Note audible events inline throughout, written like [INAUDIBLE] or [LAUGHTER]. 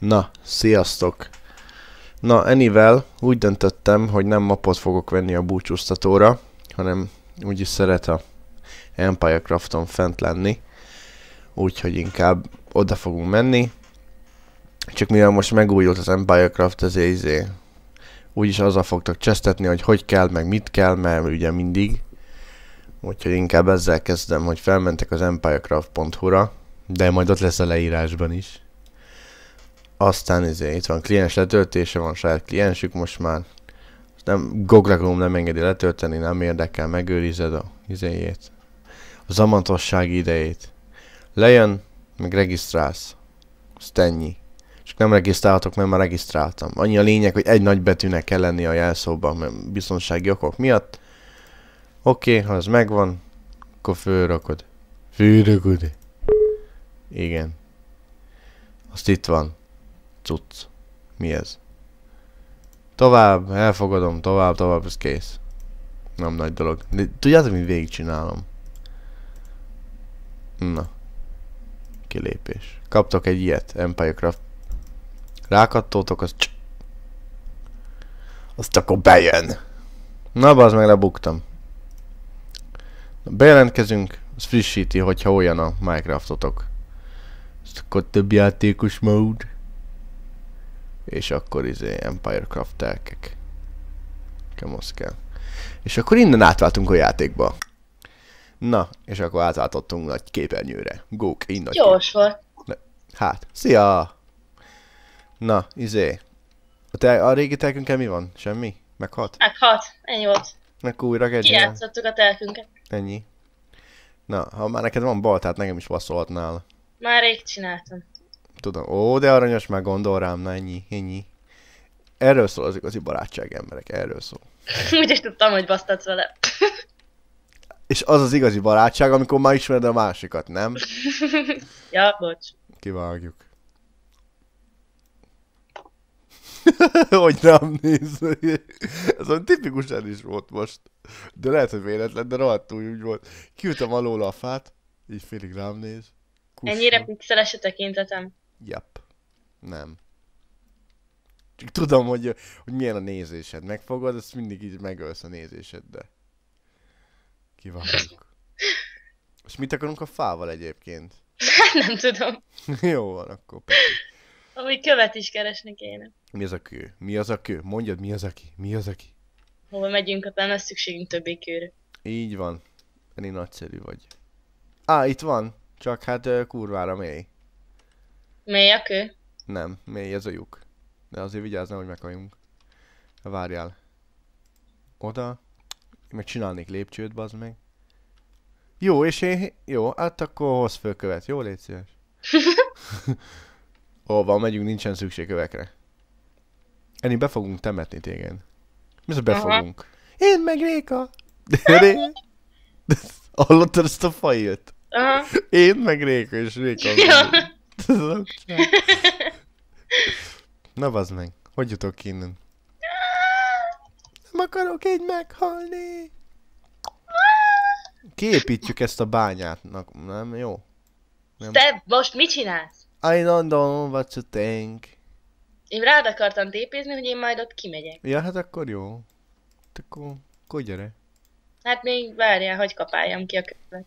Na, sziasztok! Na, enivel úgy döntöttem, hogy nem mapot fogok venni a búcsúztatóra, hanem úgyis szeret a Empire Crafton fent lenni, úgyhogy inkább oda fogunk menni. Csak mivel most megújult az Empire Craft, ezért izé, úgyis azzal fogtak csesztetni, hogy hogy kell, meg mit kell, mert ugye mindig. Úgyhogy inkább ezzel kezdem, hogy felmentek az empirecraft.hu-ra, de majd ott lesz a leírásban is. Aztán izé, itt van kliens letöltése, van saját kliensük most már. Nem, Google Chrome nem engedi letölteni, nem érdekel, megőrized a izéjét. A zamatosság idejét. Lejön, meg regisztrálsz. Azt ennyi. Csak nem regisztráltok, mert már regisztráltam. Annyi a lényeg, hogy egy nagy betűnek kell lenni a jelszóban, mert biztonsági okok miatt. Oké, okay, ha ez megvan, akkor fölrakod. Fölrakod. Igen. Azt itt van cucc. Mi ez? Tovább, elfogadom, tovább, tovább, ez kész. Nem nagy dolog. De tudjátok, mi végigcsinálom. Na. Kilépés. Kaptok egy ilyet, Empire Craft. Rákattótok, az cs az csak bejön. Na, az meg lebuktam. Bejelentkezünk, az frissíti, hogyha olyan a Minecraftotok. Ezt akkor több játékos mód. És akkor izé Empire Craft telkek. Kemosz kell. És akkor innen átváltunk a játékba. Na, és akkor átváltottunk nagy képernyőre. Gók, innen. Gyors volt. Hát, szia! Na, izé. A, te, a régi telkünkkel mi van? Semmi? Meghalt? Meghalt, hát, ennyi volt. Akkor újra kell Kijátszottuk a telkünket. Ennyi. Na, ha már neked van bal, tehát nekem is passzolhatnál. Már rég csináltam tudom, ó, de aranyos, meg gondol rám, na ennyi, ennyi. Erről szól az igazi barátság emberek, erről szól. [LAUGHS] Úgy is tudtam, hogy basztatsz vele. [LAUGHS] És az az igazi barátság, amikor már ismered a másikat, nem? [LAUGHS] ja, bocs. Kivágjuk. hogy nem néz. Ez olyan el is volt most. De lehet, hogy véletlen, de rohadtul úgy volt. Kiültem alól a fát, így félig rám néz. Kusson. Ennyire pixeles a tekintetem. Yep. Nem. Csak tudom, hogy, hogy milyen a nézésed. Megfogod, azt mindig így megölsz a nézéseddel. Kívánjuk. [LAUGHS] És mit akarunk a fával egyébként? [LAUGHS] Nem tudom. [LAUGHS] Jó van, akkor Peti. Amúgy követ is keresni kéne. Mi az a kő? Mi az a kő? Mondjad, mi az aki? Mi az aki? Hova megyünk, ha lesz szükségünk többé kőre. Így van. Eni nagyszerű vagy. Á, itt van. Csak hát kurvára mély. Mély a kő? Nem, mély ez a lyuk. De azért vigyázz, hogy meghalljunk. Várjál. Oda. Meg csinálnék lépcsőt, bazd meg. Jó, és én... Jó, hát akkor hozz föl követ. Jó, légy szíves. [LAUGHS] Ó, van, megyünk, nincsen szükség kövekre. Enni be fogunk temetni téged. Mi az, be fogunk? Én meg Réka! [LAUGHS] Hallottad ezt a fajét? Én meg Réka, és Réka. Ja. Tudod, Na bazd meg, hogy jutok ki innen? Nem akarok így meghalni! Kiépítjük ezt a Na, nem jó? Nem. Te most mit csinálsz? I don't know what to think. Én rád akartam tépézni, hogy én majd ott kimegyek. Ja, hát akkor jó. Hát akkor, akkor gyere. Hát még várjál, hogy kapáljam ki a követ.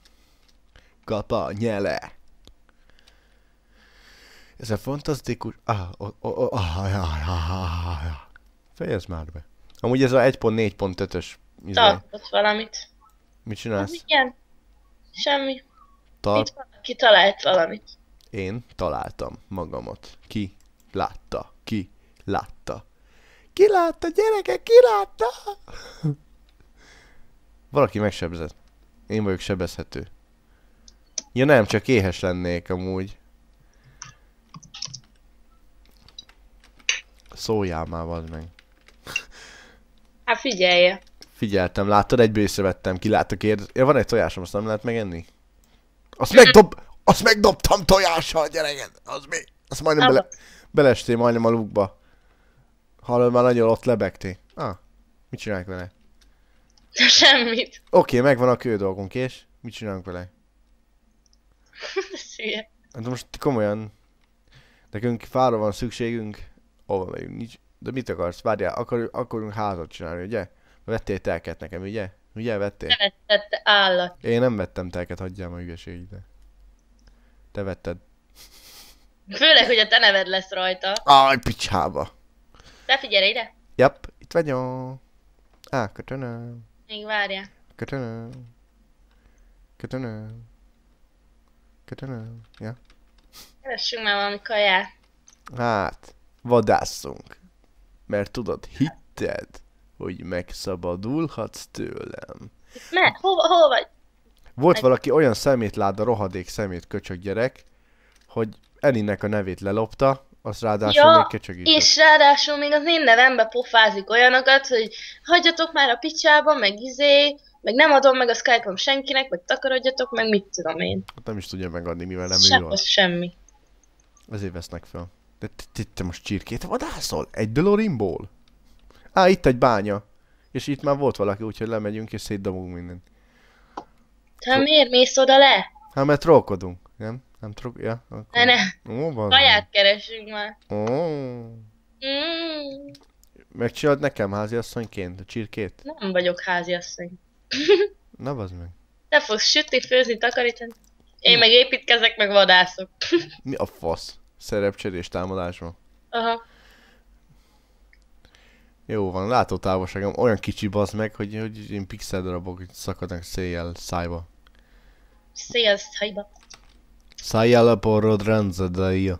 Kapa nyele! Ez a fantasztikus... Ah, oh, oh, oh, ah, ah, ah, ah, ah, ah. Fejezd már be. Amúgy ez a 1.4.5-ös... Izé. Tartott valamit. Mit csinálsz? Hát, igen. Semmi. Tart... Ki talált valamit? Én találtam magamat. Ki látta? Ki látta? Ki látta, gyerekek? ki látta? [LAUGHS] Valaki megsebzett. Én vagyok sebezhető. Ja nem, csak éhes lennék amúgy. szóljál már, vagy meg. Hát figyelje. Figyeltem, látod, egyből észrevettem, kilátok ér... Ja, van egy tojásom, azt nem lehet megenni? Azt megdob... Azt megdobtam tojással, gyereken! Az mi? Azt majdnem bele... Belestél majdnem a lukba. Hallod, már nagyon ott lebegté. Ah, mit csinálják vele? Semmit. Oké, okay, megvan a kő dolgunk, és? Mit csinálunk vele? [LAUGHS] Szia. Hát most komolyan, nekünk fára van szükségünk. Hova megyünk? Nincs... De mit akarsz? Várjál, akar, akarunk házat csinálni, ugye? Vettél telket nekem, ugye? Ugye vettél? Te vetted, állat. Én nem vettem telket, hagyjál ma hülyeségre. Te vetted. Főleg, hogy a te neved lesz rajta. Aj, picsába. Te figyelj ide. Yep, itt vagyok. Á, kötönöm. Még várjál. Kötönöm. Kötönöm. Kötönöm. Ja. Keressünk már valami kaját. Hát. Vadászunk, Mert tudod, hitted, hogy megszabadulhatsz tőlem. Ne, hova, hova vagy? Volt Meg... valaki olyan szemétláda, rohadék szemét köcsög gyerek, hogy Elinnek a nevét lelopta, az ráadásul ja, még köcsögített. és ráadásul még az én nevembe pofázik olyanokat, hogy hagyjatok már a picsába, meg izé, meg nem adom meg a Skype-om senkinek, meg takarodjatok, meg mit tudom én. Hát nem is tudja megadni, mivel nem Sem ő az. semmi. Ezért vesznek fel. De te, te most csirkét vadászol? Egy Delorinból? Á, itt egy bánya. És itt már volt valaki, úgyhogy lemegyünk és szétdobunk mindent. Hát miért mész oda le? Hát mert trollkodunk, nem? Nem trok... Ja, akkor... Ne, ne. Ó, van. Kaját keresünk már. Ó. Mm. Megcsinálod nekem háziasszonyként a csirkét? Nem vagyok háziasszony. Na, bazd meg. Te fogsz sütni, főzni, takarítani. Én meg építkezek, meg vadászok. Mi a fasz? szerepcserés támadásban. Aha. Jó van, látótávolságom olyan kicsi bazd meg, hogy, hogy én pixel darabok szakadnak széjjel szájba. Széjjel szájba. Szájjel a porrod rendszerdeia.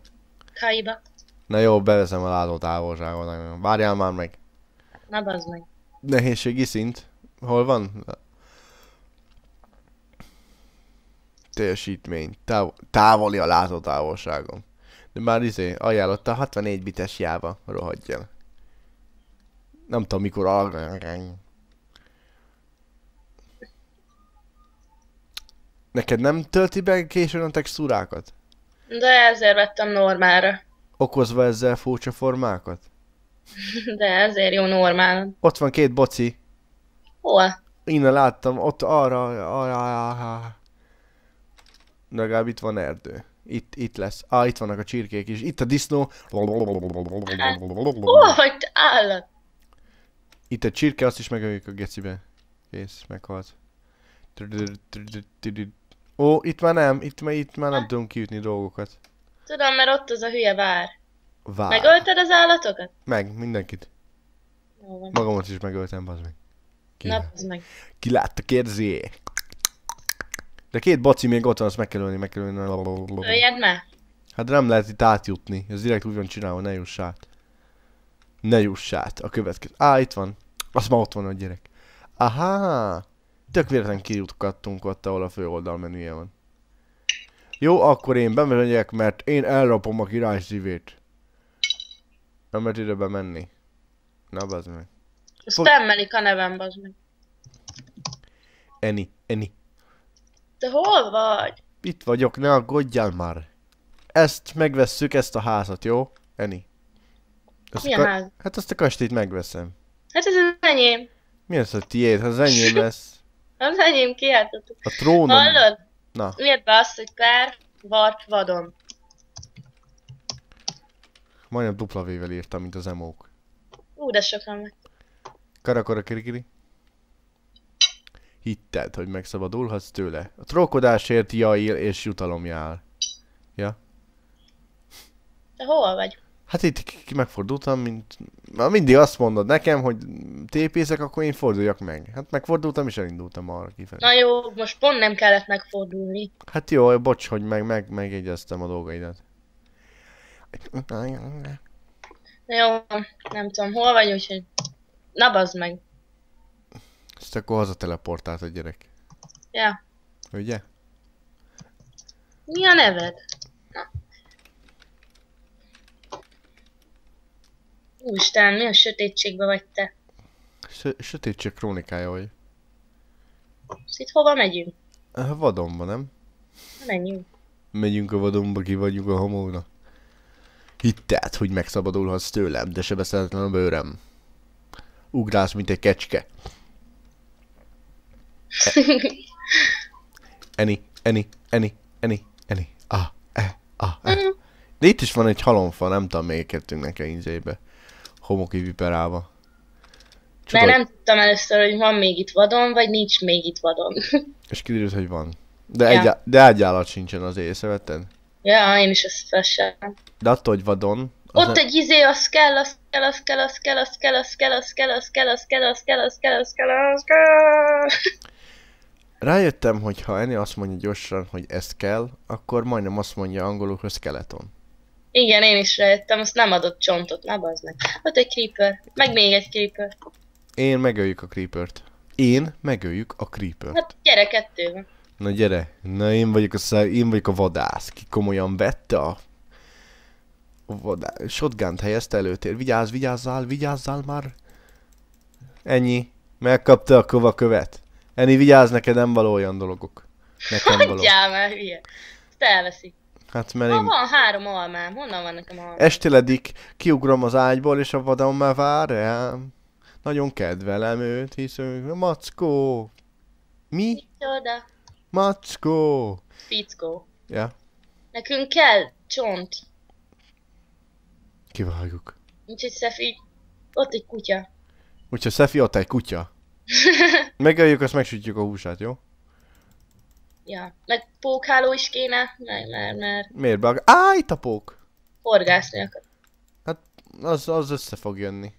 Kaiba. Na jó, beveszem a távolságot. Várjál már meg. Na bazd meg. Nehézségi szint. Hol van? Teljesítmény. Táv távoli a látótávolságom. De már izé, ajánlotta 64 bites jáva, rohadjon. Nem tudom mikor al... Neked nem tölti be későn a textúrákat? De ezért vettem normára. Okozva ezzel furcsa formákat? [LAUGHS] De ezért jó normál. Ott van két boci. Hol? Innen láttam, ott arra, arra. arra. Legalább itt van erdő. Itt, itt lesz. Á, itt vannak a csirkék is. Itt a disznó. Hol vagy állat? Itt a csirke, azt is megöljük a gecibe. Kész, meghalt. Ó, itt már nem, itt már, itt már nem tudunk kiütni dolgokat. Tudom, mert ott az a hülye vár. Vár. Megölted az állatokat? Meg, mindenkit. Jó van. Magamat is megöltem, bazd meg. Ki, Na, meg. Ki látta, kérdezi? De két baci még ott van, azt meg kell ölni, meg kell ölni. Öljed me? Hát nem lehet itt átjutni. Ez direkt úgy van csinálva, ne juss át. Ne juss át. A következő. Á, itt van. Az ma ott van a gyerek. Aha. Tök véletlen kijutkattunk ott, ahol a főoldal menüje van. Jó, akkor én bemegyek, mert én elrapom a király szívét. Nem lehet ide bemenni. Na, bazd meg. Spammelik a nevem, bazd meg. Eni, Eni, te hol vagy? Itt vagyok, ne aggódjál már. Ezt megvesszük, ezt a házat, jó? Eni. Ezt Milyen a... ház? Hát azt a kastélyt megveszem. Hát ez az enyém. Mi az a tiéd? Hát az enyém [LAUGHS] lesz. az enyém, kiáltottuk. A trónom. Hallod? Na. Miért be azt, hogy pár vart vadon. Majdnem dupla vével írtam, mint az emók. Ú, de sokan meg. Karakora kirikiri hitted, hogy megszabadulhatsz tőle. A trókodásért jail és jutalom jár. Ja? De hol vagy? Hát itt megfordultam, mint... Már mindig azt mondod nekem, hogy tépészek, akkor én forduljak meg. Hát megfordultam és elindultam arra kifelé. Na jó, most pont nem kellett megfordulni. Hát jó, bocs, hogy meg, meg megjegyeztem a dolgaidat. Na jó, nem tudom, hol vagy, úgyhogy... Na bazd meg. És akkor haza teleportált a gyerek. Ja. Ugye? Mi a neved? Na. Úristen, mi a sötétségbe vagy te? S sötétség krónikája vagy. És szóval itt hova megyünk? A hát vadonba, nem? Na, menjünk. Megyünk a vadonba, ki vagyunk a homóna. Hitted, hogy megszabadulhatsz tőlem, de sebezhetetlen a bőrem. Ugrálsz, mint egy kecske. Eni, Eni, Eni, Eni, Eni, A, E, A, E. De itt is van egy halomfa, nem tudom, miért kettünk nekem ízébe. Homoki viperálva. Csoda... Mert nem tudtam először, hogy van még itt vadon, vagy nincs még itt vadon. És kiderült, hogy van. De, ja. egy, de egy állat sincsen az észrevetted? Ja, én is ezt fessem. De attól, hogy vadon... Az Ott egy izé, az kell, az kell, az kell, az kell, az kell, az kell, az kell, az kell, az kell, az kell, az kell, az kell, az kell, az kell, az kell. Rájöttem, hogy ha Eni azt mondja gyorsan, hogy ez kell, akkor majdnem azt mondja angolul, hogy skeleton. Igen, én is rájöttem, azt nem adott csontot, ne bazd meg. Ott egy creeper, meg még egy creeper. Én megöljük a creepert. Én megöljük a creepert. Hát gyere kettővel. Na gyere, na én vagyok a, szá... én vagyok a vadász, ki komolyan vette a vadá... shotgun helyezte előtér. Vigyázz, vigyázzál, vigyázzál már. Ennyi. Megkapta a kova követ. Eni, vigyázz neked, nem való olyan dologok. Nekem való. Hagyjál már, hülye. Ezt Hát mert én... Ha, van három almám, honnan van nekem almám? Esteledik, kiugrom az ágyból, és a vadon már vár rám. Nagyon kedvelem őt, hiszem, mackó. Mi? Micsoda? Mackó. Fickó. Ja. Nekünk kell csont. Kivágjuk. Úgyhogy Szefi, ott egy kutya. Úgyhogy Szefi, ott egy kutya. [LAUGHS] Megöljük, azt megsütjük a húsát, jó? Ja, meg pókháló is kéne, mert... mert, mert... Miért be? Á, itt a pók! Horgászni akar. Hát, az, az össze fog jönni.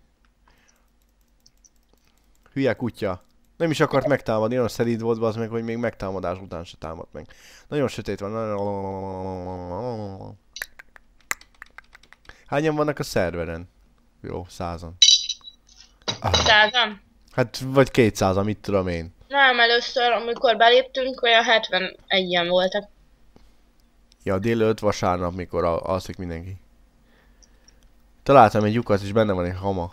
Hülye kutya. Nem is akart megtámadni, olyan szerint volt az meg, hogy még megtámadás után se támad meg. Nagyon sötét van. Hányan vannak a szerveren? Jó, százan. Ah. Százan? Hát vagy 200 amit tudom én. Nem, először, amikor beléptünk, olyan 71-en voltak. Ja, délelőtt vasárnap, mikor alszik mindenki. Találtam egy lyukat, és benne van egy hama.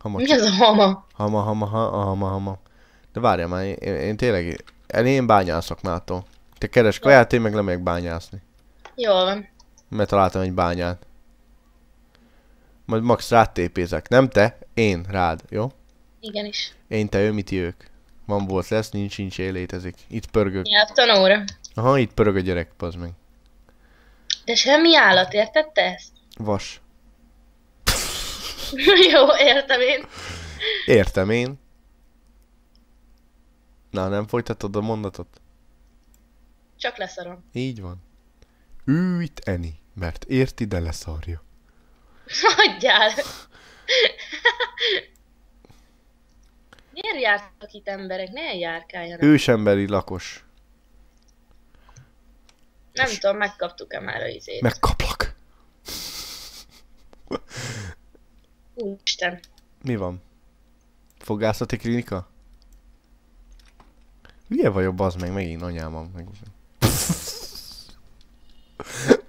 hama Mi az a hama? Hama, hama, hama, hama, hama. De várjál már, én, én tényleg, én, én bányászok mától. Te keres kaját, én meg lemegyek bányászni. Jól van. Mert találtam egy bányát. Majd max tépézek. Nem te, én rád, jó? Igenis. Én te ő, mit ők? Van volt lesz, nincs, nincs, él, létezik. Itt pörgök. Ja, tanóra. Aha, itt pörög a gyerek, pazd meg. De semmi állat, érted te ezt? Vas. [LAUGHS] Jó, értem én. Értem én. Na, nem folytatod a mondatot? Csak leszarom. Így van. Ő itt Eni, mert érti, de leszarja. Hagyjál! [LAUGHS] Miért jártak itt emberek? Ne járkáljanak. Ősemberi lakos. Nem És... tudom, megkaptuk-e már a izét. Megkaplak. Úristen. Mi van? Fogászati klinika? Hülye vagyok, az meg, megint anyámam. Meg...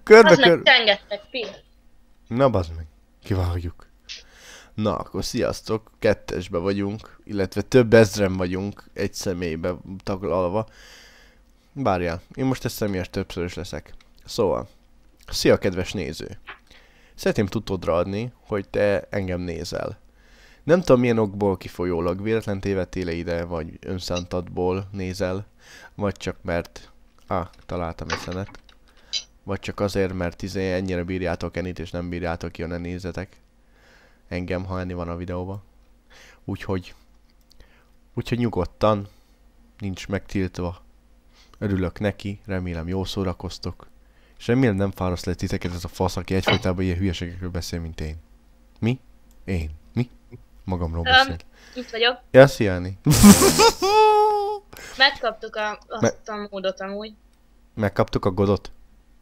Körbe-kör... Na bazd meg, kivágjuk. Na, akkor sziasztok, kettesbe vagyunk, illetve több ezren vagyunk egy személybe taglalva. Várjál, én most ezt személyes is leszek. Szóval, szia kedves néző! Szeretném tudodra adni, hogy te engem nézel. Nem tudom milyen okból kifolyólag véletlen tévedtél ide, vagy önszántatból nézel, vagy csak mert... Ah, találtam eszemet. Vagy csak azért, mert izé ennyire bírjátok enit, és nem bírjátok a nézetek engem, ha enni van a videóban, Úgyhogy, úgyhogy nyugodtan, nincs megtiltva. Örülök neki, remélem jó szórakoztok. És remélem nem fáraszt le titeket ez a fasz, aki egyfolytában ilyen hülyeségekről beszél, mint én. Mi? Én. Mi? Magamról um, beszél. Itt vagyok. Ja, szia, Anni. [LAUGHS] Megkaptuk a, azt Me- a módot amúgy. Megkaptuk a godot?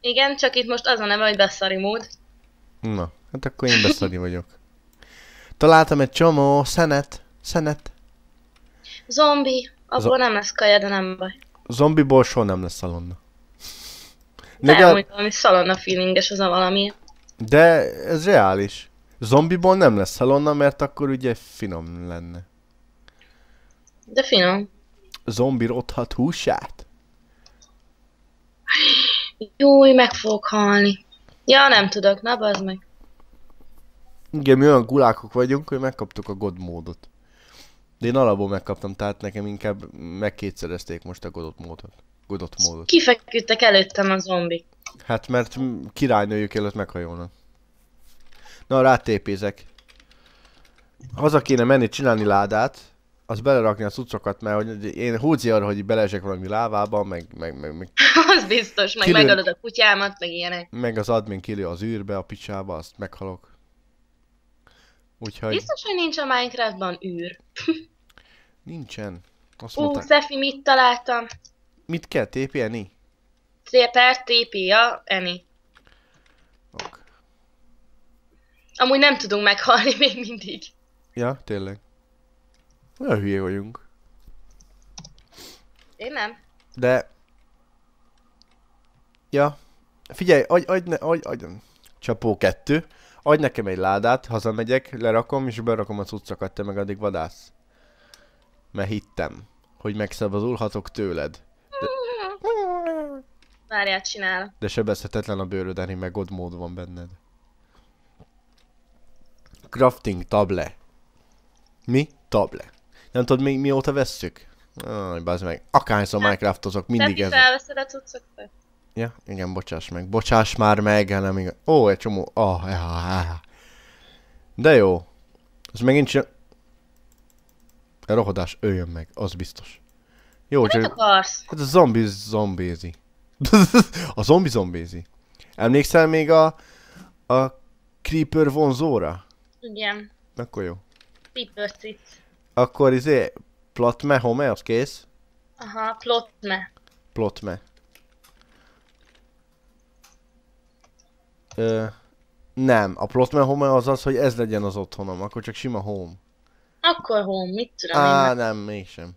Igen, csak itt most az a neve, hogy beszari mód. Na, hát akkor én beszari vagyok. Találtam egy csomó szenet. Szenet. Zombi. Abból Z- nem lesz kaja, de nem baj. Zombiból soha nem lesz szalonna. Nem, Legal... hogy valami szalonna feelinges az a valami. De ez reális. Zombiból nem lesz szalonna, mert akkor ugye finom lenne. De finom. Zombi rothat húsát? Júj, meg fogok halni. Ja, nem tudok, na bazd meg. Igen, mi olyan gulákok vagyunk, hogy megkaptuk a god módot. De én alapból megkaptam, tehát nekem inkább megkétszerezték most a godot módot. Godot módot. Kifeküdtek előttem a zombik. Hát mert királynőjük előtt meghajolnak. Na, rátépézek. Haza kéne menni csinálni ládát, az belerakni a cuccokat, mert hogy én húzi arra, hogy beleesek valami lávába, meg... meg, meg, meg [LAUGHS] az biztos, meg kilő... megadod a kutyámat, meg ilyenek. Meg az admin kilő az űrbe, a picsába, azt meghalok. Úgyhogy... Biztos, hogy nincs a Minecraftban űr. Nincsen. Azt Ú, mondták. Szefi, mit találtam? Mit kell tépjelni? Per ja, Eni. Ok. Amúgy nem tudunk meghalni [LAUGHS] még mindig. Ja, tényleg. Olyan hülye vagyunk. Én nem. De... Ja. Figyelj, adj, adj, ne, adj, adj, csapó kettő adj nekem egy ládát, hazamegyek, lerakom, és berakom a cuccokat, te meg addig vadász. Mert hittem, hogy megszabadulhatok tőled. De... Várját csinál. De sebezhetetlen a bőröd, Ani, meg ott mód van benned. Crafting table. Mi? Table. Nem tudod, mi, mióta vesszük? Aj, ah, bazd meg. akárhányszor hát, Minecraftozok, mindig ez. Nem, felveszed a cuccokat. Ja, igen, bocsáss meg. Bocsáss már meg, hanem igen. Ó, egy csomó... Oh, ja, ja. De jó. Ez megint csak... A rohadás, ő jön meg, az biztos. Jó, Mit csak... akarsz? Hát a zombi zombézi. [LAUGHS] a zombi zombézi. Emlékszel még a... A Creeper vonzóra? Igen. Akkor jó. Creeper cicc. Akkor izé... Plotme, home, az kész? Aha, plotme. Plotme. Ö, nem, a Plotman home az az, hogy ez legyen az otthonom, akkor csak sima home. Akkor home, mit tudom Á, én. nem, mégsem.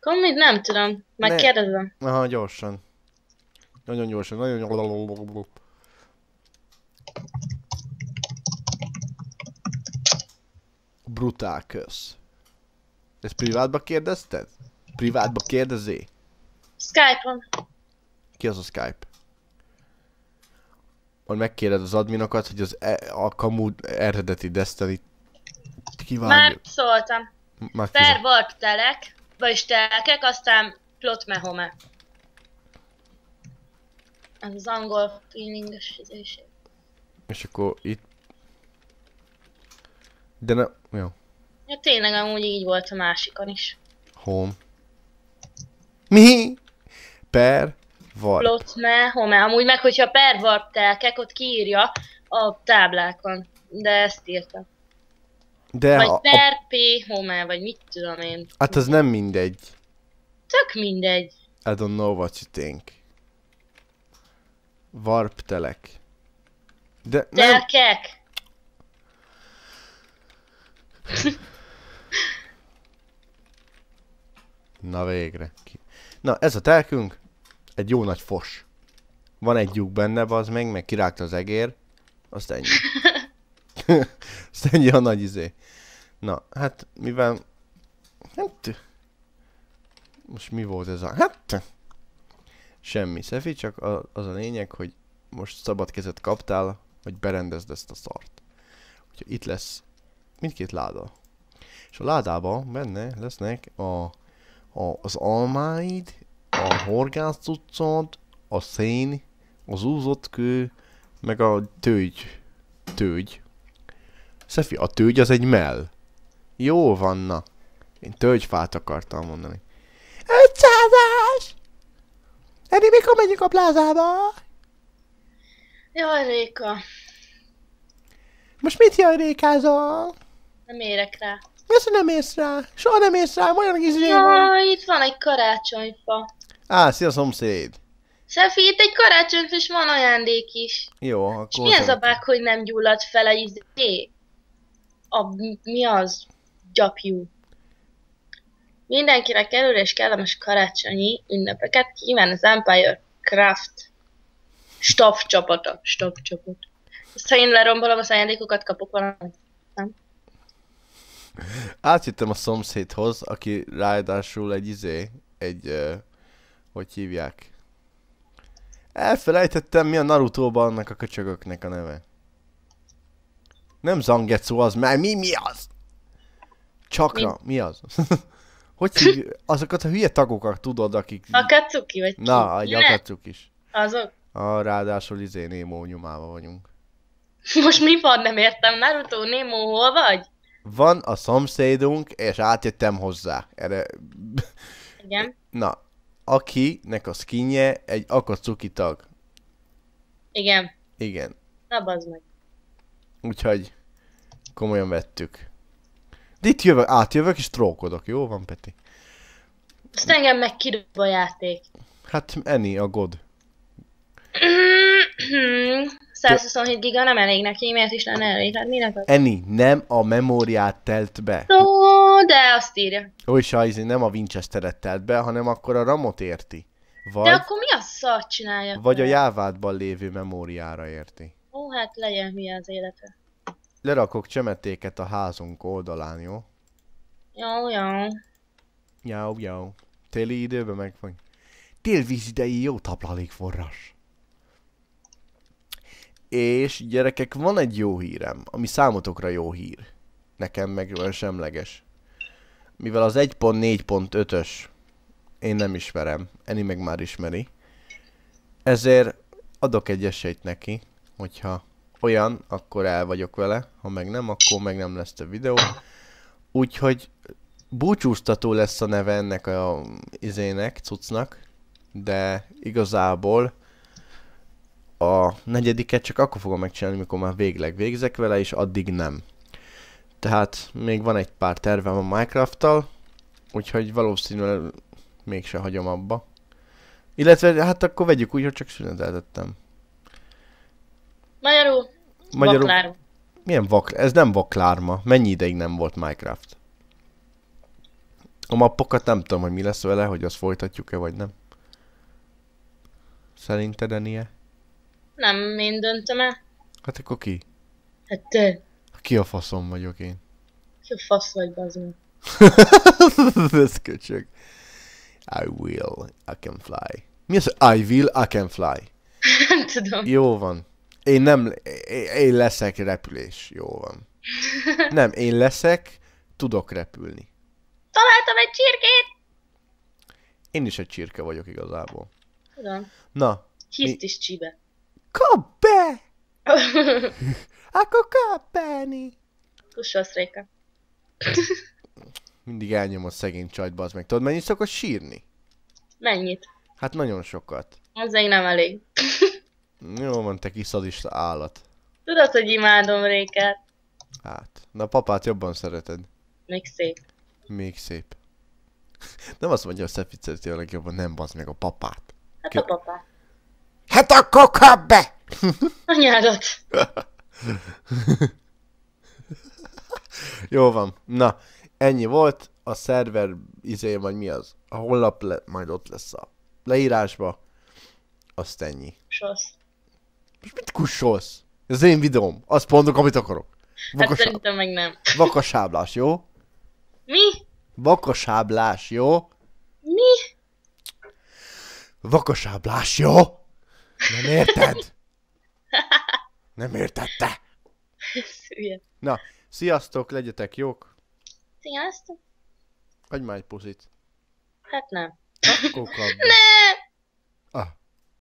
Akkor mit nem tudom, majd ne. kérdezem. Aha, gyorsan. Nagyon gyorsan, nagyon gyorsan. Brutál kösz. Ezt privátba kérdezted? Privátba kérdezé? Skype-on. Ki az a Skype? majd megkéred az adminokat, hogy az e a kamu eredeti Destiny kivágjuk. Már szóltam. Már per volt telek, vagyis telkek, aztán plot mehome. Ez az angol feelinges És akkor itt... De ne... Jó. Ja tényleg amúgy így volt a másikon is. Home. Mi? Per. Warp. Plot me, home. Amúgy meg, hogyha per warp telkek, ott kiírja a táblákon. De ezt írta. De vagy a, per a... P home, vagy mit tudom én. Hát az nem mindegy. Tök mindegy. I don't know what you think. Warp telek. De nem... Telkek. Na végre. Na, ez a telkünk egy jó nagy fos. Van egy lyuk benne, az meg, meg kirágta az egér, azt ennyi. [LAUGHS] azt ennyi a nagy izé. Na, hát mivel... Hát... Most mi volt ez a... Hát... Semmi, Szefi, csak az a lényeg, hogy most szabad kezet kaptál, hogy berendezd ezt a szart. Úgyhogy itt lesz mindkét láda. És a ládában benne lesznek a, a, az almáid, a horgász cuccot, a szén, az úzott kő, meg a tőgy. Tőgy. Szefi, a tőgy az egy mell. Jó na. Én tölgyfát akartam mondani. 500-as! Eri, mikor megyünk a plázába? Jaj, Réka. Most mit jaj, Rékázol? Nem érek rá. Mi az, hogy nem érsz rá? Soha nem érsz rá, olyan kis zsé van. Ja, itt van egy karácsonyfa. Á, szia szomszéd. Szefi, itt egy karácsonyfa, és van ajándék is. Jó, akkor... És mi az a bák, hogy nem gyullad fel a izé? A, mi az? Gyapjú. Mindenkinek előre és kellemes karácsonyi ünnepeket kíván az Empire Craft staff csapata. Staff csapat. Ezt, ha én lerombolom az ajándékokat, kapok valamit. Átjöttem a szomszédhoz, aki ráadásul egy izé, egy, uh, hogy hívják? Elfelejtettem mi a Naruto-ban annak a köcsögöknek a neve. Nem Zangetsu az, mert mi, mi az? Csakra, mi, mi az? [LAUGHS] hogy hívjuk? Azokat a hülye tagokat tudod, akik... A Katsuki vagy ki? Na, egy a Katsuki is. Azok? A, ráadásul izé Némó nyomába vagyunk. Most mi van, nem értem, Naruto, Némó, hol vagy? van a szomszédunk, és átjöttem hozzá. Erre... Igen. [LAUGHS] Na, akinek a skinje egy akacuki tag. Igen. Igen. Na, bazd meg. Úgyhogy komolyan vettük. De itt jövök, átjövök és trókodok, jó van Peti? Azt engem meg a játék. Hát enni a god. [CLEARS THROAT] 127 giga nem elég neki, miért is lenne elég? Hát minek az? Eni, nem a memóriát telt be. Ó, de azt írja. Ó, és sajzi, nem a Winchester-et telt be, hanem akkor a ramot érti. Vagy, de akkor mi a szar csinálja? Vagy a jávádban lévő memóriára érti. Ó, hát legyen mi az élete. Lerakok csemetéket a házunk oldalán, jó? Jó, jó. Jó, jó. Téli időben megfog. Télvíz idei jó taplalékforrás. És gyerekek, van egy jó hírem, ami számotokra jó hír. Nekem meg olyan semleges. Mivel az 1.4.5-ös én nem ismerem, Eni meg már ismeri, ezért adok egy esélyt neki, hogyha olyan, akkor el vagyok vele, ha meg nem, akkor meg nem lesz a videó. Úgyhogy búcsúztató lesz a neve ennek a izének, cucnak. de igazából a negyediket csak akkor fogom megcsinálni, mikor már végleg végzek vele, és addig nem. Tehát még van egy pár tervem a Minecraft-tal, úgyhogy valószínűleg mégse hagyom abba. Illetve hát akkor vegyük úgy, hogy csak szüneteltettem. Magyarul. Magyarul. Vaklárma. Milyen vak? Ez nem vaklárma. Mennyi ideig nem volt Minecraft? A mappokat nem tudom, hogy mi lesz vele, hogy azt folytatjuk-e vagy nem. Szerinted, Enie? Nem én döntöm el. Hát akkor ki? Hát te. Ki a faszom vagyok én? Ki a fasz vagy, bazd [LAUGHS] Ez köcsög. I will, I can fly. Mi az, I will, I can fly? [LAUGHS] nem tudom. Jó van. Én nem, én leszek repülés. Jó van. nem, én leszek, tudok repülni. Találtam egy csirkét! Én is egy csirke vagyok igazából. Tudom. Na. Hisztis mi... csibe kap be! [LAUGHS] Akkor kap belni! Réka. Mindig elnyom a szegény csajt, az meg. Tudod, mennyit szokott sírni? Mennyit? Hát nagyon sokat. Ez még nem elég. Jó van, te szadista állat. Tudod, hogy imádom Rékát. Hát, na papát jobban szereted. Még szép. Még szép. [LAUGHS] Nem azt mondja, hogy a Szeficet jönnek jobban, nem bazd meg a papát. Hát a papát. Hát akkor kap be! Anyádat! Jó van. Na, ennyi volt. A szerver izé, vagy mi az? A honlap le, majd ott lesz a leírásba. Azt ennyi. Kussolsz. Most mit kussolsz? Ez az én videóm. Azt mondok, amit akarok. Vakos hát szerintem meg nem. Vakasáblás, jó? Mi? Vakasáblás, jó? Mi? Vakasáblás, jó? Nem érted? Nem értette? te? Na, sziasztok, legyetek jók. Sziasztok. Adj már egy puszit. Hát nem. Akkor Ne! Ah.